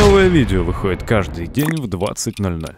Новое видео выходит каждый день в 20.00.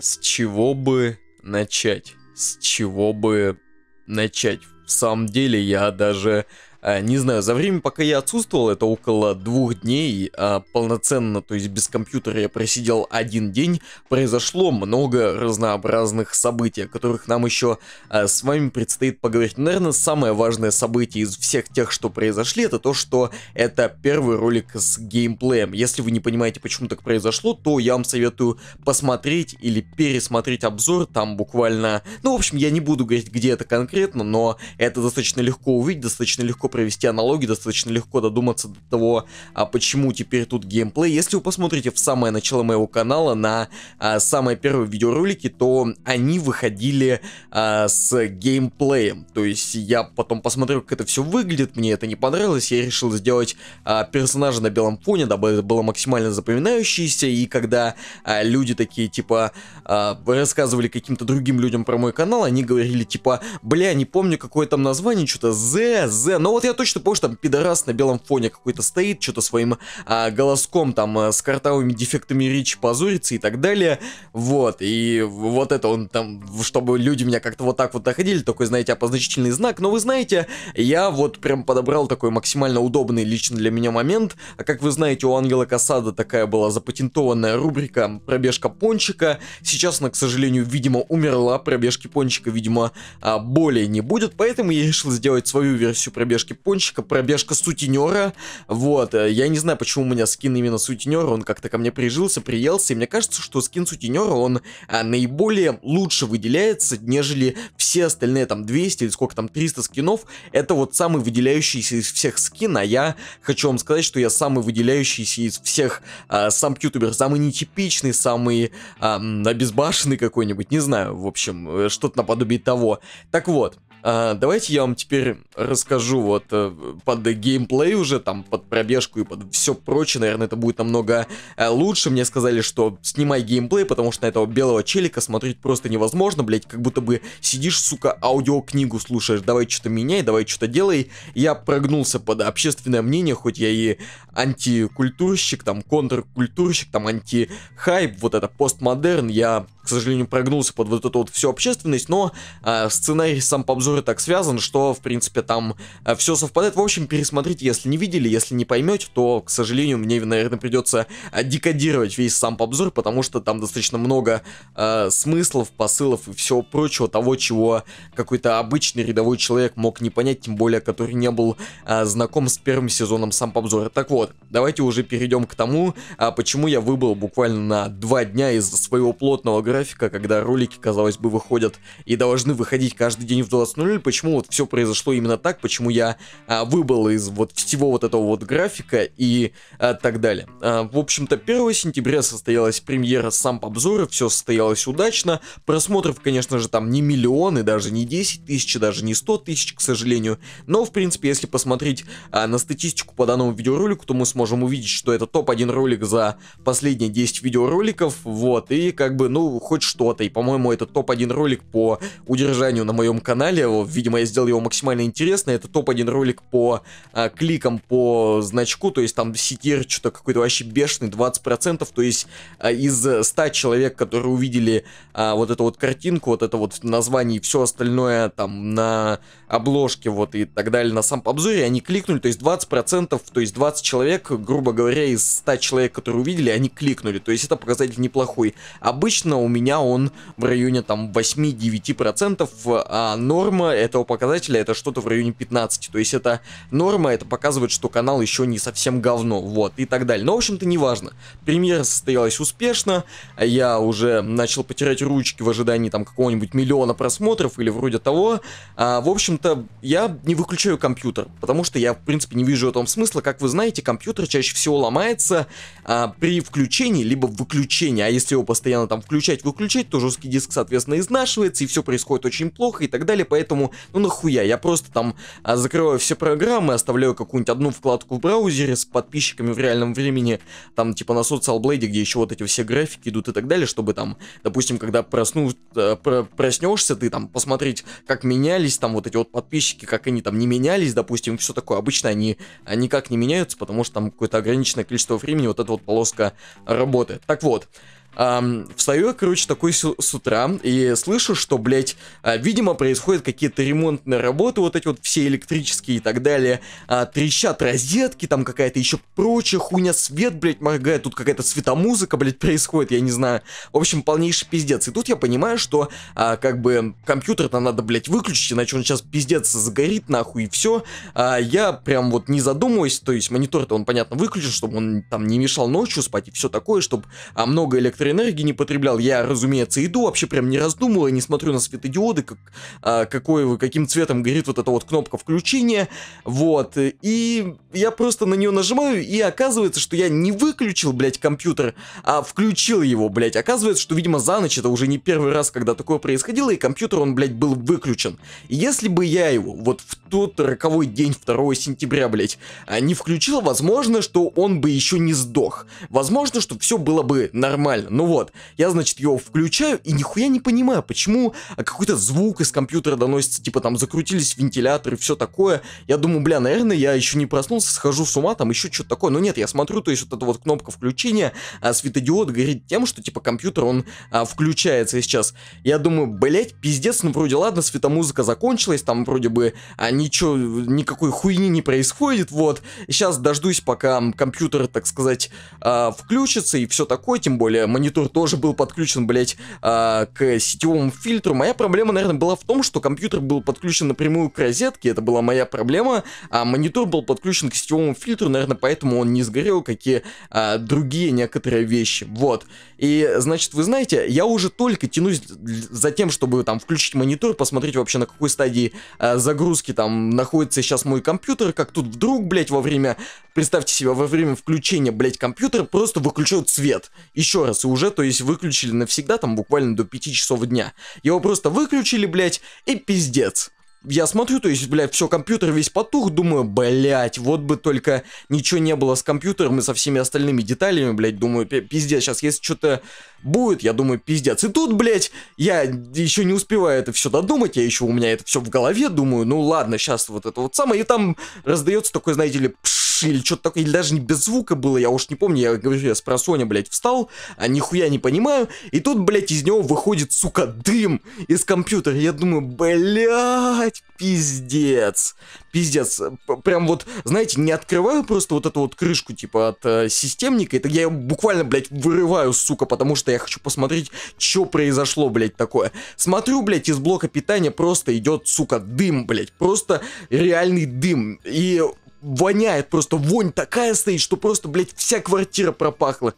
С чего бы начать? С чего бы начать? В самом деле я даже Э, не знаю, за время, пока я отсутствовал, это около двух дней, а, полноценно, то есть без компьютера я просидел один день, произошло много разнообразных событий, о которых нам еще э, с вами предстоит поговорить. Ну, наверное, самое важное событие из всех тех, что произошли, это то, что это первый ролик с геймплеем. Если вы не понимаете, почему так произошло, то я вам советую посмотреть или пересмотреть обзор, там буквально, ну, в общем, я не буду говорить, где это конкретно, но это достаточно легко увидеть, достаточно легко провести аналогии, достаточно легко додуматься до того, а почему теперь тут геймплей. Если вы посмотрите в самое начало моего канала на а, самые первые видеоролики, то они выходили а, с геймплеем. То есть я потом посмотрел, как это все выглядит, мне это не понравилось, я решил сделать а, персонажа на белом фоне, дабы это было максимально запоминающееся, и когда а, люди такие, типа, а, рассказывали каким-то другим людям про мой канал, они говорили, типа, бля, не помню, какое там название, что-то Z, Z, но вот вот я точно помню, что там пидорас на белом фоне какой-то стоит, что-то своим а, голоском там а, с картавыми дефектами речи позорится и так далее. Вот, и вот это он там, чтобы люди меня как-то вот так вот доходили, такой, знаете, опозначительный знак. Но вы знаете, я вот прям подобрал такой максимально удобный лично для меня момент. А как вы знаете, у Ангела Касада такая была запатентованная рубрика «Пробежка пончика». Сейчас она, к сожалению, видимо, умерла. Пробежки пончика, видимо, а, более не будет. Поэтому я решил сделать свою версию пробежки пробежки пончика, пробежка сутенера. Вот, э, я не знаю, почему у меня скин именно сутенера, он как-то ко мне прижился, приелся. И мне кажется, что скин сутенера, он а, наиболее лучше выделяется, нежели все остальные там 200 или сколько там 300 скинов. Это вот самый выделяющийся из всех скин, а я хочу вам сказать, что я самый выделяющийся из всех а, сам ютубер, самый нетипичный, самый а, обезбашенный какой-нибудь, не знаю, в общем, что-то наподобие того. Так вот, а, давайте я вам теперь расскажу вот э, под геймплей уже, там, под пробежку и под все прочее, наверное, это будет намного э, лучше. Мне сказали, что снимай геймплей, потому что на этого белого челика смотреть просто невозможно, блять, как будто бы сидишь, сука, аудиокнигу слушаешь, давай что-то меняй, давай что-то делай. Я прогнулся под общественное мнение, хоть я и антикультурщик, там, контркультурщик, там, антихайп, вот это постмодерн, я сожалению, прогнулся под вот эту вот всю общественность, но э, сценарий сам по обзору так связан, что, в принципе, там э, а, все совпадает. В общем, пересмотрите, если не видели, если не поймете, то, к сожалению, мне, наверное, придется а, декодировать весь сам обзор, потому что там достаточно много э, смыслов, посылов и всего прочего, того, чего какой-то обычный рядовой человек мог не понять, тем более, который не был э, знаком с первым сезоном сам обзора. Так вот, давайте уже перейдем к тому, э, почему я выбыл буквально на два дня из своего плотного графика графика, когда ролики, казалось бы, выходят и должны выходить каждый день в 20.00, почему вот все произошло именно так, почему я а, выбыл из вот всего вот этого вот графика и а, так далее. А, в общем-то, 1 сентября состоялась премьера сам обзора, все состоялось удачно, просмотров, конечно же, там не миллионы, даже не 10 тысяч, даже не 100 тысяч, к сожалению, но, в принципе, если посмотреть а, на статистику по данному видеоролику, то мы сможем увидеть, что это топ-1 ролик за последние 10 видеороликов, вот, и как бы, ну, хоть что-то. И, по-моему, это топ-1 ролик по удержанию на моем канале. Видимо, я сделал его максимально интересно. Это топ-1 ролик по а, кликам по значку. То есть там CTR что-то какой-то вообще бешеный, 20%. То есть а, из 100 человек, которые увидели а, вот эту вот картинку, вот это вот название и все остальное там на обложке вот и так далее, на сам обзоре, они кликнули. То есть 20%, то есть 20 человек, грубо говоря, из 100 человек, которые увидели, они кликнули. То есть это показатель неплохой. Обычно у меня он в районе там 8-9%, а норма этого показателя это что-то в районе 15. То есть это норма, это показывает, что канал еще не совсем говно, вот, и так далее. Но, в общем-то, неважно. Премьера состоялась успешно, я уже начал потерять ручки в ожидании там какого-нибудь миллиона просмотров или вроде того. А, в общем-то, я не выключаю компьютер, потому что я, в принципе, не вижу в этом смысла. Как вы знаете, компьютер чаще всего ломается а, при включении либо выключении, а если его постоянно там включать начать выключать, то жесткий диск, соответственно, изнашивается, и все происходит очень плохо и так далее, поэтому, ну нахуя, я просто там а, закрываю все программы, оставляю какую-нибудь одну вкладку в браузере с подписчиками в реальном времени, там типа на социалблейде, где еще вот эти все графики идут и так далее, чтобы там, допустим, когда просну, э, про, проснешься, ты там посмотреть, как менялись там вот эти вот подписчики, как они там не менялись, допустим, все такое. Обычно они а, никак не меняются, потому что там какое-то ограниченное количество времени вот эта вот полоска работает. Так вот, Эм, встаю короче, такой с, с утра и слышу, что, блядь, э, видимо, происходят какие-то ремонтные работы, вот эти вот все электрические и так далее. Э, трещат розетки, там какая-то еще прочая хуйня, свет, блядь, моргает, тут какая-то светомузыка, блядь, происходит, я не знаю. В общем, полнейший пиздец. И тут я понимаю, что, э, как бы, компьютер-то надо, блядь, выключить, иначе он сейчас пиздец загорит, нахуй, и все. Э, я прям вот не задумываюсь, то есть монитор-то он, понятно, выключен, чтобы он там не мешал ночью спать и все такое, чтобы а, много электро электроэнергии не потреблял. Я, разумеется, иду, вообще прям не раздумывал, не смотрю на светодиоды, как, а, какой, каким цветом горит вот эта вот кнопка включения. Вот. И я просто на нее нажимаю, и оказывается, что я не выключил, блядь, компьютер, а включил его, блядь. Оказывается, что, видимо, за ночь это уже не первый раз, когда такое происходило, и компьютер, он, блядь, был выключен. И если бы я его вот в тот роковой день, 2 сентября, блядь, а, не включил, возможно, что он бы еще не сдох. Возможно, что все было бы нормально. Ну вот, я, значит, его включаю и нихуя не понимаю, почему какой-то звук из компьютера доносится, типа там закрутились вентиляторы, все такое. Я думаю, бля, наверное, я еще не проснулся, схожу с ума, там еще что-то такое. Но нет, я смотрю, то есть вот эта вот кнопка включения, а светодиод горит тем, что типа компьютер, он а, включается сейчас. Я думаю, блять, пиздец, ну вроде ладно, светомузыка закончилась, там вроде бы а, ничего, никакой хуйни не происходит, вот. Сейчас дождусь, пока компьютер, так сказать, а, включится и все такое, тем более монитор тоже был подключен, блять, э, а, к сетевому фильтру. Моя проблема, наверное, была в том, что компьютер был подключен напрямую к розетке, это была моя проблема, а монитор был подключен к сетевому фильтру, наверное, поэтому он не сгорел, как и э, другие некоторые вещи. Вот. И, значит, вы знаете, я уже только тянусь за тем, чтобы там включить монитор, посмотреть вообще на какой стадии э, загрузки там находится сейчас мой компьютер, как тут вдруг, блять, во время представьте себе, во время включения, блядь, компьютера просто выключил свет. Еще раз, и уже, то есть, выключили навсегда, там, буквально до 5 часов дня. Его просто выключили, блядь, и пиздец. Я смотрю, то есть, блядь, все, компьютер весь потух, думаю, блядь, вот бы только ничего не было с компьютером и со всеми остальными деталями, блядь, думаю, пиздец, сейчас если что-то будет, я думаю, пиздец. И тут, блядь, я еще не успеваю это все додумать, я еще у меня это все в голове, думаю, ну ладно, сейчас вот это вот самое, и там раздается такой, знаете ли, пш или что-то такое, или даже не без звука было, я уж не помню, я говорю, я с просоня, блядь, встал, а нихуя не понимаю, и тут, блядь, из него выходит, сука, дым из компьютера, я думаю, блядь, пиздец, пиздец, прям вот, знаете, не открываю просто вот эту вот крышку, типа, от э, системника, это я буквально, блядь, вырываю, сука, потому что я хочу посмотреть, что произошло, блядь, такое. Смотрю, блядь, из блока питания просто идет, сука, дым, блядь, просто реальный дым, и воняет, просто вонь такая стоит, что просто, блядь, вся квартира пропахла.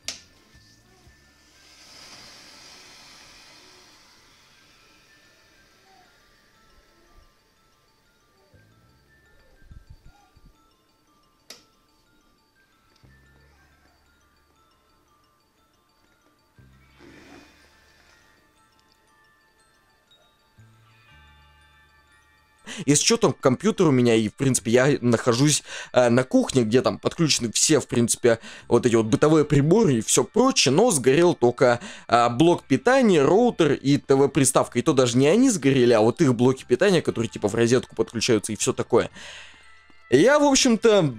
И что, там компьютер у меня, и, в принципе, я нахожусь э, на кухне, где там подключены все, в принципе, вот эти вот бытовые приборы и все прочее, но сгорел только э, блок питания, роутер и ТВ-приставка. И то даже не они сгорели, а вот их блоки питания, которые типа в розетку подключаются и все такое. Я, в общем-то,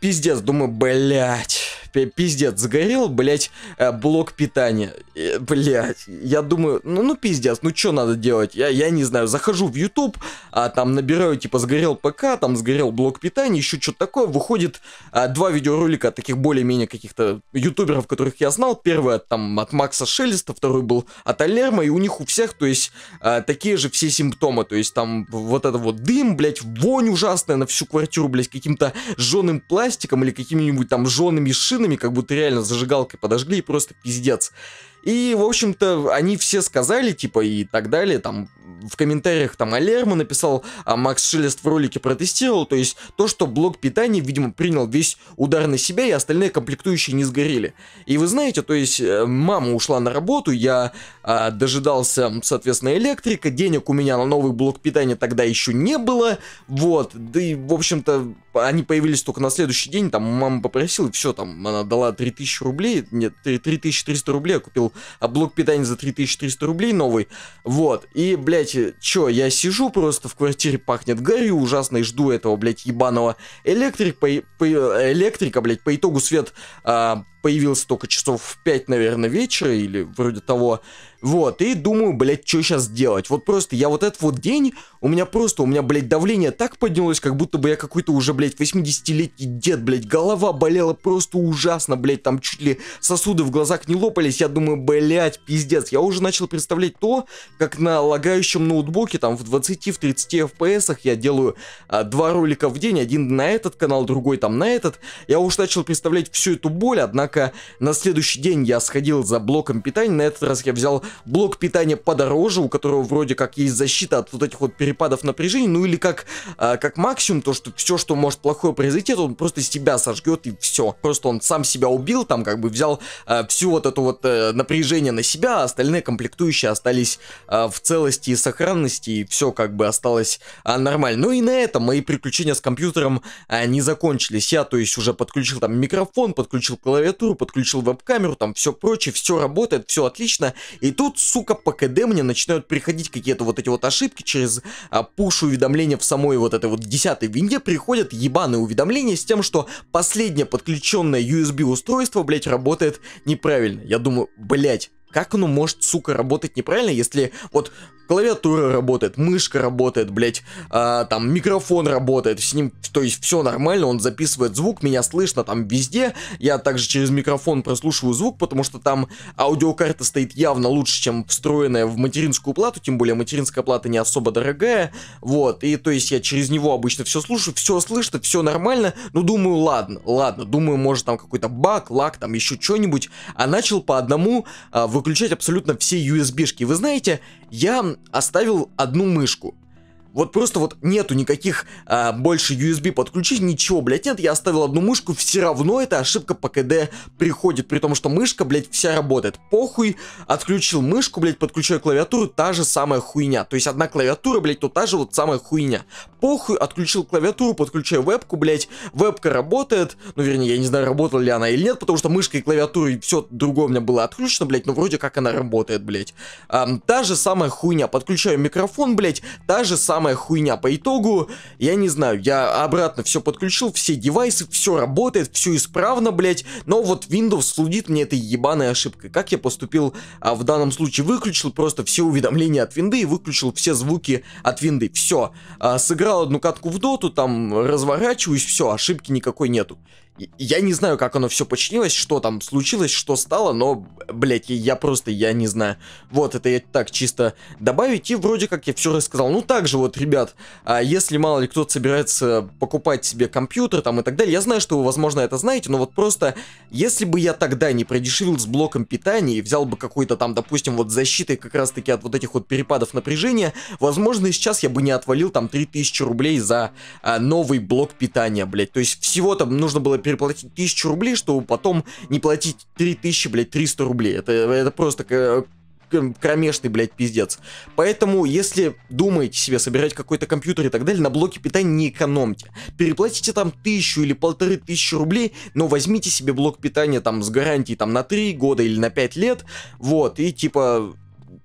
пиздец, думаю, блять пиздец, загорел, блядь, э, блок питания. Э, блядь, я думаю, ну, ну пиздец, ну что надо делать? Я, я не знаю, захожу в YouTube, а там набираю, типа, сгорел ПК, там сгорел блок питания, еще что-то такое. Выходит а, два видеоролика таких более-менее каких-то ютуберов, которых я знал. Первый там от Макса Шелеста, второй был от Алерма, и у них у всех, то есть, а, такие же все симптомы. То есть, там вот это вот дым, блядь, вонь ужасная на всю квартиру, блядь, каким-то жженым пластиком или какими-нибудь там жжеными шинами машинами, как будто реально зажигалкой подожгли и просто пиздец. И, в общем-то, они все сказали, типа, и так далее, там, в комментариях там Алерма написал, а Макс Шелест в ролике протестировал, то есть то, что блок питания, видимо, принял весь удар на себя, и остальные комплектующие не сгорели. И вы знаете, то есть э, мама ушла на работу, я а, дожидался, соответственно, электрика, денег у меня на новый блок питания тогда еще не было, вот, да и, в общем-то, они появились только на следующий день, там мама попросила, все, там, она дала 3000 рублей, нет, 3300 рублей, я купил а блок питания за 3300 рублей новый. Вот, и, блядь, чё, я сижу просто в квартире, пахнет горю, ужасно, и жду этого, блядь, ебаного электрика, по, по, электрика блядь, по итогу свет... А, появился только часов в 5, наверное, вечера или вроде того. Вот, и думаю, блядь, что сейчас делать? Вот просто я вот этот вот день, у меня просто, у меня, блядь, давление так поднялось, как будто бы я какой-то уже, блядь, 80-летний дед, блядь, голова болела просто ужасно, блядь, там чуть ли сосуды в глазах не лопались, я думаю, блядь, пиздец, я уже начал представлять то, как на лагающем ноутбуке, там, в 20-30 FPS я делаю а, два ролика в день, один на этот канал, другой там на этот, я уже начал представлять всю эту боль, однако порядка. На следующий день я сходил за блоком питания. На этот раз я взял блок питания подороже, у которого вроде как есть защита от вот этих вот перепадов напряжения. Ну или как, а, как максимум, то что все, что может плохое произойти, то он просто себя сожгет и все. Просто он сам себя убил, там как бы взял а, всю вот эту вот а, напряжение на себя, а остальные комплектующие остались а, в целости и сохранности, и все как бы осталось а, нормально. Ну и на этом мои приключения с компьютером а, не закончились. Я, то есть, уже подключил там микрофон, подключил клавиатуру, клавиатуру, подключил веб-камеру, там все прочее, все работает, все отлично. И тут, сука, по КД мне начинают приходить какие-то вот эти вот ошибки через а, пуш-уведомления в самой вот этой вот 10 винде приходят ебаные уведомления с тем, что последнее подключенное USB устройство, блять, работает неправильно. Я думаю, блять, как оно может, сука, работать неправильно, если вот клавиатура работает, мышка работает, блять, а, там микрофон работает, с ним, то есть все нормально, он записывает звук, меня слышно там везде, я также через микрофон прослушиваю звук, потому что там аудиокарта стоит явно лучше, чем встроенная в материнскую плату, тем более материнская плата не особо дорогая, вот, и то есть я через него обычно все слушаю, все слышно, все нормально, ну думаю, ладно, ладно, думаю, может там какой-то баг, лак, там еще что-нибудь, а начал по одному а, выкручивать выключать абсолютно все USB-шки. Вы знаете, я оставил одну мышку. Вот просто вот нету никаких а, больше USB подключить, ничего, блядь, нет. Я оставил одну мышку, все равно эта ошибка по КД приходит. При том, что мышка, блядь, вся работает. Похуй, отключил мышку, блядь, подключаю клавиатуру, та же самая хуйня. То есть одна клавиатура, блядь, то та же вот самая хуйня. Похуй, отключил клавиатуру, подключаю вебку, блядь. Вебка работает. Ну, вернее, я не знаю, работала ли она или нет, потому что мышка и клавиатура и все другое у меня было отключено, блядь, но вроде как она работает, блядь. А, та же самая хуйня. Подключаю микрофон, блядь, та же самая самая хуйня по итогу. Я не знаю, я обратно все подключил, все девайсы, все работает, все исправно, блять. Но вот Windows слудит мне этой ебаной ошибкой. Как я поступил а, в данном случае? Выключил просто все уведомления от винды и выключил все звуки от винды. Все. А, сыграл одну катку в доту, там разворачиваюсь, все, ошибки никакой нету. Я не знаю, как оно все починилось, что там случилось, что стало, но, блядь, я просто, я не знаю. Вот, это я так чисто добавить, и вроде как я все рассказал. Ну, также вот, ребят, а если мало ли кто-то собирается покупать себе компьютер там и так далее, я знаю, что вы, возможно, это знаете, но вот просто, если бы я тогда не продешевил с блоком питания и взял бы какой-то там, допустим, вот защиты как раз-таки от вот этих вот перепадов напряжения, возможно, сейчас я бы не отвалил там 3000 рублей за а, новый блок питания, блядь. То есть всего там нужно было переплатить тысячу рублей, чтобы потом не платить 3000, блядь, 300 рублей. Это, это просто кромешный, блядь, пиздец. Поэтому, если думаете себе собирать какой-то компьютер и так далее, на блоке питания не экономьте. Переплатите там тысячу или полторы тысячи рублей, но возьмите себе блок питания там с гарантией там на три года или на пять лет, вот, и типа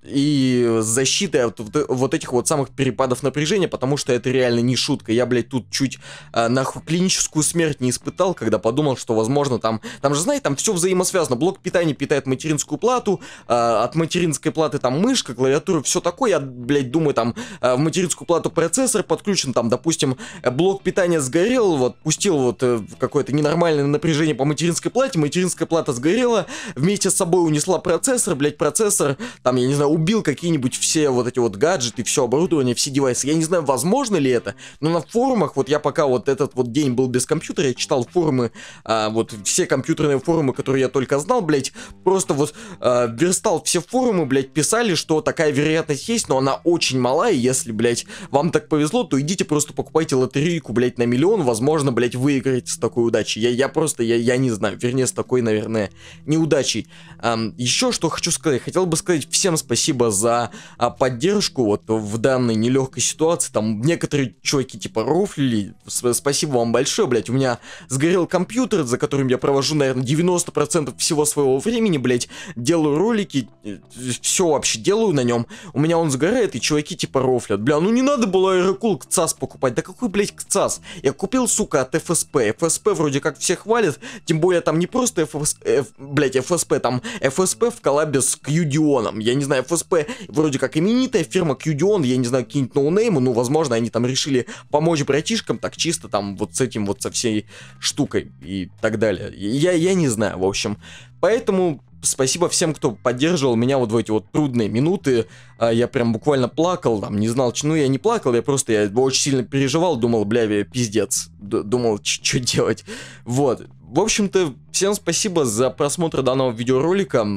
и э, защиты от э, вот этих вот самых перепадов напряжения, потому что это реально не шутка. Я, блядь, тут чуть э, нахуй клиническую смерть не испытал, когда подумал, что, возможно, там, там же, знаете, там все взаимосвязано. Блок питания питает материнскую плату, э, от материнской платы там мышка, клавиатура, все такое. Я, блядь, думаю, там э, в материнскую плату процессор подключен, там, допустим, э, блок питания сгорел, вот, пустил вот э, какое-то ненормальное напряжение по материнской плате, материнская плата сгорела, вместе с собой унесла процессор, блядь, процессор, там, я не знаю, убил какие-нибудь все вот эти вот гаджеты, все оборудование, все девайсы. Я не знаю, возможно ли это, но на форумах, вот я пока вот этот вот день был без компьютера, я читал форумы, а, вот все компьютерные форумы, которые я только знал, блядь, просто вот а, верстал все форумы, блядь, писали, что такая вероятность есть, но она очень мала, и если, блядь, вам так повезло, то идите просто покупайте лотерейку, блядь, на миллион, возможно, блядь, выиграете с такой удачей. Я, я просто, я, я не знаю, вернее, с такой, наверное, неудачей. А, еще что хочу сказать, хотел бы сказать всем спасибо спасибо за а, поддержку вот в данной нелегкой ситуации. Там некоторые чуваки типа рофлили. Спасибо вам большое, блядь. У меня сгорел компьютер, за которым я провожу, наверное, 90% всего своего времени, блядь. Делаю ролики, э, все вообще делаю на нем. У меня он сгорает, и чуваки типа рофлят. Бля, ну не надо было Аэрокул КЦАС покупать. Да какой, блядь, КЦАС? Я купил, сука, от ФСП. ФСП вроде как все хвалят, тем более там не просто ФС... Э, блядь, ФСП, там ФСП в коллабе с Кьюдионом. Я не знаю, ФСП, вроде как именитая фирма QDion, я не знаю, какие-нибудь ноунеймы, ну, возможно, они там решили помочь братишкам, так чисто там вот с этим вот со всей штукой и так далее. Я, я не знаю, в общем. Поэтому спасибо всем, кто поддерживал меня вот в эти вот трудные минуты. А, я прям буквально плакал, там, не знал, ну я не плакал, я просто я очень сильно переживал, думал, бля, пиздец, думал, что делать. Вот. В общем-то, всем спасибо за просмотр данного видеоролика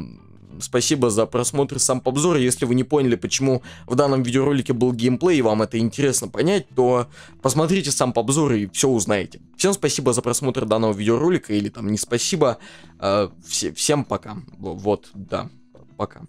спасибо за просмотр сам обзора. Если вы не поняли, почему в данном видеоролике был геймплей и вам это интересно понять, то посмотрите сам обзор и все узнаете. Всем спасибо за просмотр данного видеоролика или там не спасибо. Э, все, всем пока. Вот, да, пока.